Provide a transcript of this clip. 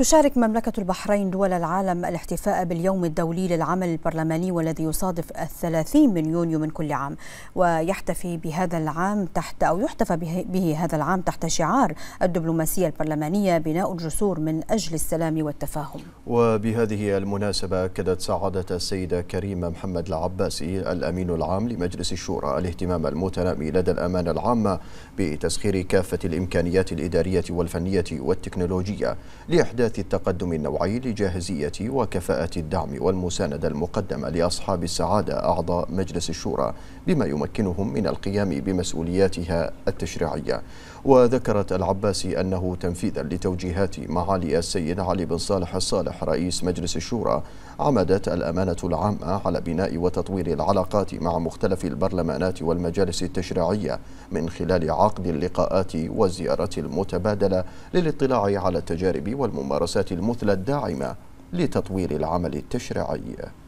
تشارك مملكة البحرين دول العالم الاحتفاء باليوم الدولي للعمل البرلماني والذي يصادف الثلاثين من يونيو من كل عام ويحتفي بهذا العام تحت أو يحتفى به هذا العام تحت شعار الدبلوماسية البرلمانية بناء الجسور من أجل السلام والتفاهم وبهذه المناسبة أكدت سعادة السيدة كريمة محمد العباسي الأمين العام لمجلس الشورى الاهتمام المتنامي لدى الأمانة العامة بتسخير كافة الإمكانيات الإدارية والفنية والتكنولوجية لإحداث جلسات التقدم النوعي لجاهزية وكفاءة الدعم والمساندة المقدمة لأصحاب السعادة أعضاء مجلس الشورى بما يمكنهم من القيام بمسؤولياتها التشريعية وذكرت العباسي أنه تنفيذا لتوجيهات معالي السيد علي بن صالح الصالح رئيس مجلس الشورى عمدت الأمانة العامة على بناء وتطوير العلاقات مع مختلف البرلمانات والمجالس التشريعية من خلال عقد اللقاءات والزيارات المتبادلة للاطلاع على التجارب والممارسات الممارسات المثلى الداعمة لتطوير العمل التشريعي